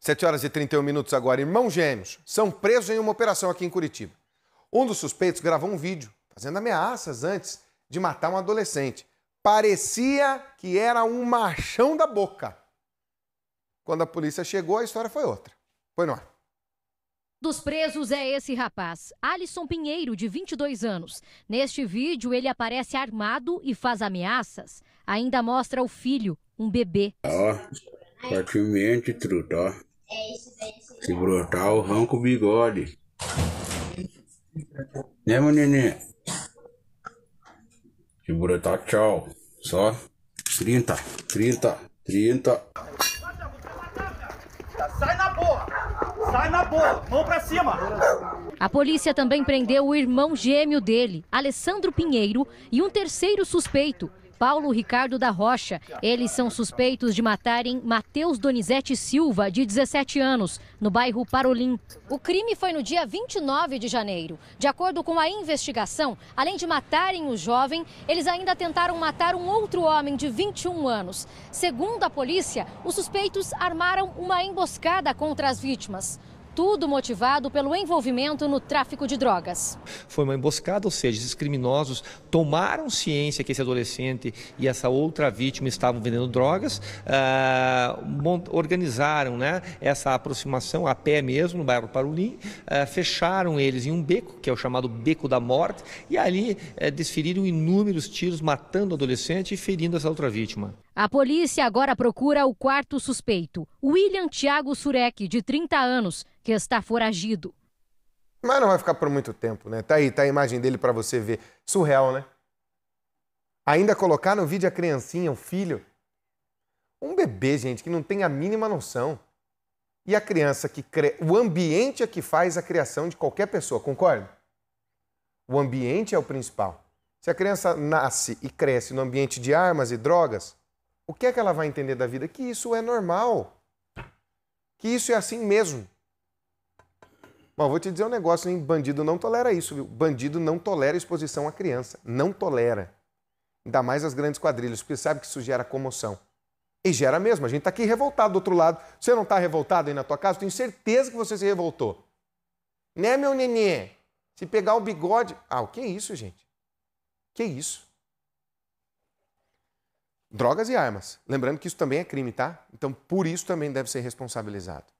7 horas e 31 minutos agora. Irmãos gêmeos são presos em uma operação aqui em Curitiba. Um dos suspeitos gravou um vídeo fazendo ameaças antes de matar um adolescente. Parecia que era um machão da boca. Quando a polícia chegou, a história foi outra. Foi no ar. Dos presos é esse rapaz, Alisson Pinheiro, de 22 anos. Neste vídeo, ele aparece armado e faz ameaças. Ainda mostra o filho, um bebê. Ó, facilmente, tá truta, ó. É isso, é isso. Se brotar, eu arranco o bigode. Né, menininha? Se brotar, tchau. Só 30, 30, 30. Sai na boa! Sai na boa! Mão pra cima! A polícia também prendeu o irmão gêmeo dele, Alessandro Pinheiro, e um terceiro suspeito, Paulo Ricardo da Rocha. Eles são suspeitos de matarem Matheus Donizete Silva, de 17 anos, no bairro Parolim. O crime foi no dia 29 de janeiro. De acordo com a investigação, além de matarem o jovem, eles ainda tentaram matar um outro homem de 21 anos. Segundo a polícia, os suspeitos armaram uma emboscada contra as vítimas tudo motivado pelo envolvimento no tráfico de drogas. Foi uma emboscada, ou seja, esses criminosos tomaram ciência que esse adolescente e essa outra vítima estavam vendendo drogas, uh, organizaram né, essa aproximação a pé mesmo, no bairro Parulim, uh, fecharam eles em um beco, que é o chamado Beco da Morte, e ali uh, desferiram inúmeros tiros, matando o adolescente e ferindo essa outra vítima. A polícia agora procura o quarto suspeito, William Tiago Surek, de 30 anos, que está foragido. Mas não vai ficar por muito tempo, né? Tá aí, tá a imagem dele para você ver. Surreal, né? Ainda colocar no vídeo a criancinha, o filho. Um bebê, gente, que não tem a mínima noção. E a criança que cre... O ambiente é que faz a criação de qualquer pessoa, concorda? O ambiente é o principal. Se a criança nasce e cresce no ambiente de armas e drogas, o que é que ela vai entender da vida? Que isso é normal que isso é assim mesmo. Bom, vou te dizer um negócio, hein? Bandido não tolera isso, viu? Bandido não tolera exposição à criança. Não tolera. Ainda mais as grandes quadrilhas, porque sabe que isso gera comoção. E gera mesmo. A gente está aqui revoltado do outro lado. Você não está revoltado aí na tua casa? Tenho certeza que você se revoltou. Né, meu nenê? Se pegar o bigode. Ah, o que é isso, gente? O Que é isso? Drogas e armas. Lembrando que isso também é crime, tá? Então, por isso também deve ser responsabilizado.